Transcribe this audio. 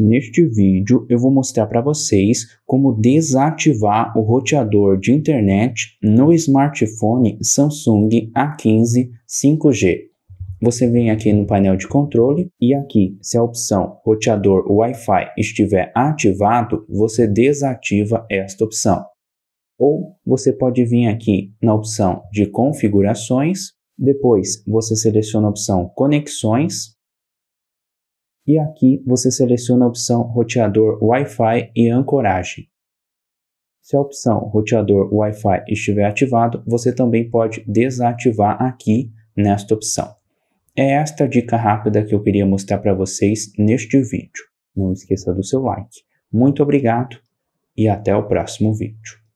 Neste vídeo eu vou mostrar para vocês como desativar o roteador de internet no smartphone Samsung A15 5G. Você vem aqui no painel de controle e aqui, se a opção roteador Wi-Fi estiver ativado, você desativa esta opção. Ou você pode vir aqui na opção de configurações, depois você seleciona a opção conexões e aqui você seleciona a opção roteador Wi-Fi e ancoragem. Se a opção roteador Wi-Fi estiver ativado, você também pode desativar aqui nesta opção. É esta dica rápida que eu queria mostrar para vocês neste vídeo. Não esqueça do seu like. Muito obrigado e até o próximo vídeo.